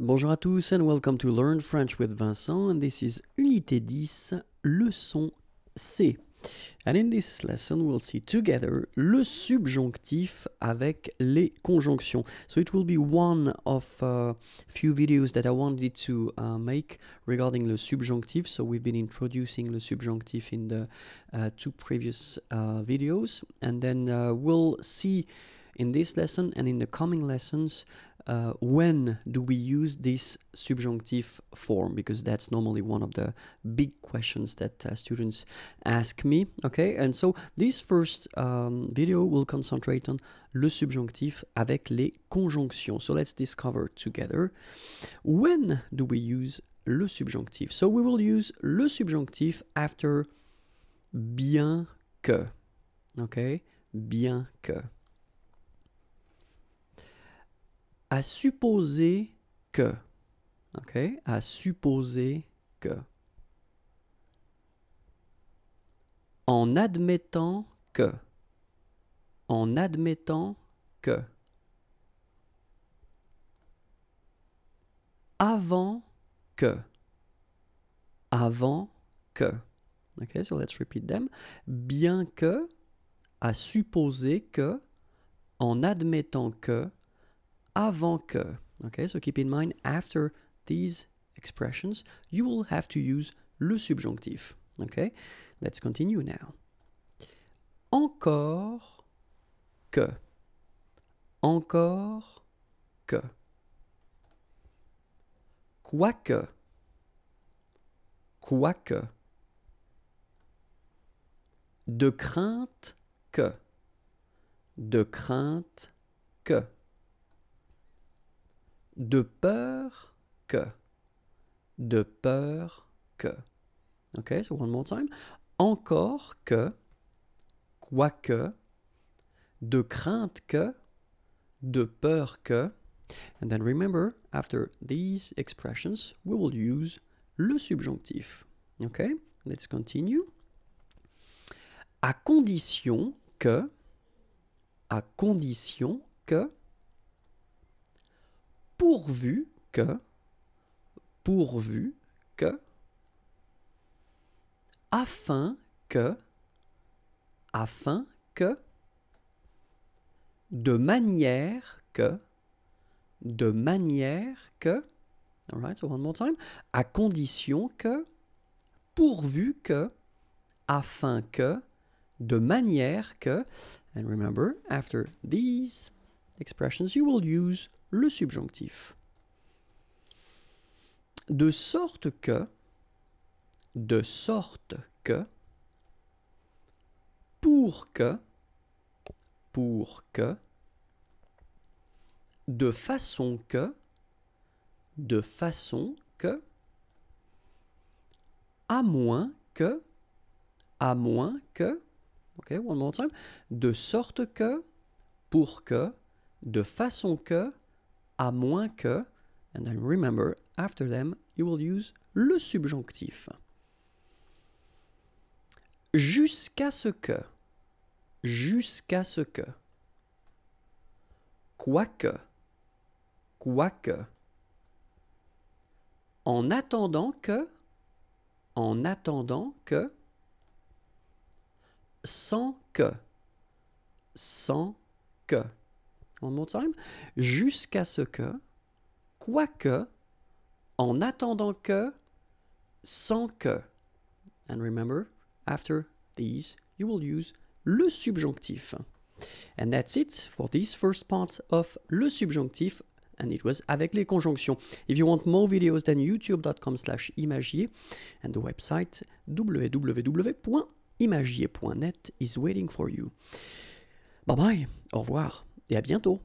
Bonjour à tous and welcome to Learn French with Vincent and this is Unité 10, leçon C. And in this lesson we'll see together le subjonctif avec les conjonctions. So it will be one of a uh, few videos that I wanted to uh, make regarding le subjonctif. So we've been introducing le subjonctif in the uh, two previous uh, videos and then uh, we'll see in this lesson and in the coming lessons uh, when do we use this subjunctive form because that's normally one of the big questions that uh, students ask me okay and so this first um, video will concentrate on le subjonctif avec les conjonctions so let's discover together when do we use le subjonctif so we will use le subjonctif after bien que okay bien que à supposer que. OK? À supposer que. En admettant que. En admettant que. Avant que. Avant que. OK, so let's repeat them. Bien que, à supposer que, en admettant que, avant que. Okay, so keep in mind, after these expressions, you will have to use le subjonctif. Okay, let's continue now. Encore que. Encore que. Quoique. Quoique. De crainte que. De crainte que de peur que. De peur que. Okay, so one more time. Encore que, quoique, de crainte que, de peur que. And then remember, after these expressions, we will use le subjonctif. Ok, let's continue. À condition que, à condition que, pourvu que, pourvu que, afin que, afin que, de manière que, de manière que, all right, so one more time, à condition que, pourvu que, afin que, de manière que, and remember, after these expressions you will use le subjonctif. De sorte que, de sorte que, pour que, pour que, de façon que, de façon que, à moins que, à moins que, ok, one more time, de sorte que, pour que, de façon que, à moins que, and then remember, after them, you will use le subjonctif. Jusqu'à ce que, jusqu'à ce que, quoique, quoique, en attendant que, en attendant que, sans que, sans que. One more time. Jusqu'à ce que, quoique, en attendant que, sans que. And remember, after these, you will use le subjonctif. And that's it for this first part of le subjonctif and it was avec les conjonctions. If you want more videos then youtube.com slash imagier and the website www.imagier.net is waiting for you. Bye bye, au revoir et à bientôt